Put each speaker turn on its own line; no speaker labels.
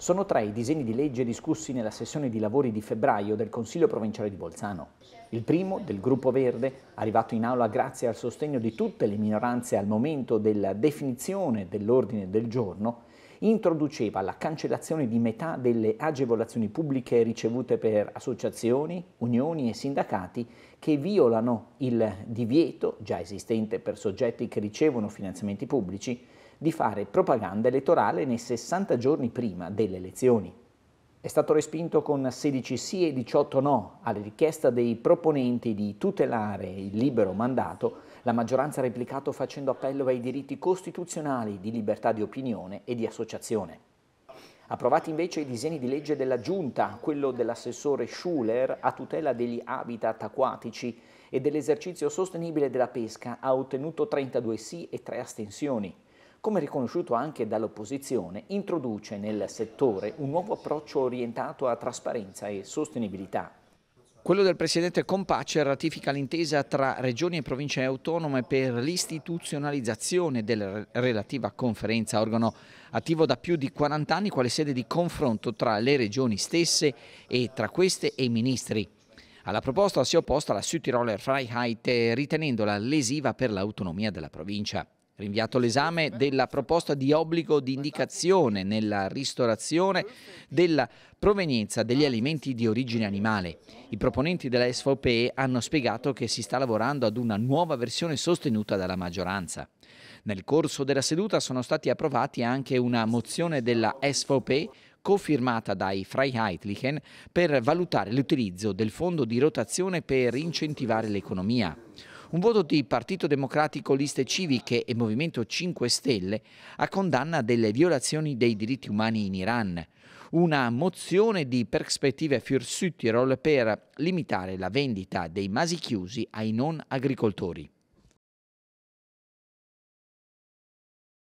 sono tra i disegni di legge discussi nella sessione di lavori di febbraio del Consiglio provinciale di Bolzano. Il primo, del Gruppo Verde, arrivato in aula grazie al sostegno di tutte le minoranze al momento della definizione dell'ordine del giorno, introduceva la cancellazione di metà delle agevolazioni pubbliche ricevute per associazioni, unioni e sindacati che violano il divieto, già esistente per soggetti che ricevono finanziamenti pubblici, di fare propaganda elettorale nei 60 giorni prima delle elezioni. È stato respinto con 16 sì e 18 no alla richiesta dei proponenti di tutelare il libero mandato, la maggioranza ha replicato facendo appello ai diritti costituzionali di libertà di opinione e di associazione. Approvati invece i disegni di legge della Giunta, quello dell'assessore Schuller a tutela degli habitat acquatici e dell'esercizio sostenibile della pesca ha ottenuto 32 sì e 3 astensioni come riconosciuto anche dall'opposizione, introduce nel settore un nuovo approccio orientato a trasparenza e sostenibilità. Quello del presidente Compace ratifica l'intesa tra regioni e province autonome per l'istituzionalizzazione della relativa conferenza, organo attivo da più di 40 anni quale sede di confronto tra le regioni stesse e tra queste e i ministri. Alla proposta si è opposta la Südtiroler Freiheit ritenendola lesiva per l'autonomia della provincia rinviato l'esame della proposta di obbligo di indicazione nella ristorazione della provenienza degli alimenti di origine animale. I proponenti della SVP hanno spiegato che si sta lavorando ad una nuova versione sostenuta dalla maggioranza. Nel corso della seduta sono stati approvati anche una mozione della SVP cofirmata dai Freiheitlichen per valutare l'utilizzo del fondo di rotazione per incentivare l'economia un voto di Partito Democratico, Liste Civiche e Movimento 5 Stelle a condanna delle violazioni dei diritti umani in Iran, una mozione di Perspettive für Südtirol per limitare la vendita dei masi chiusi ai non agricoltori.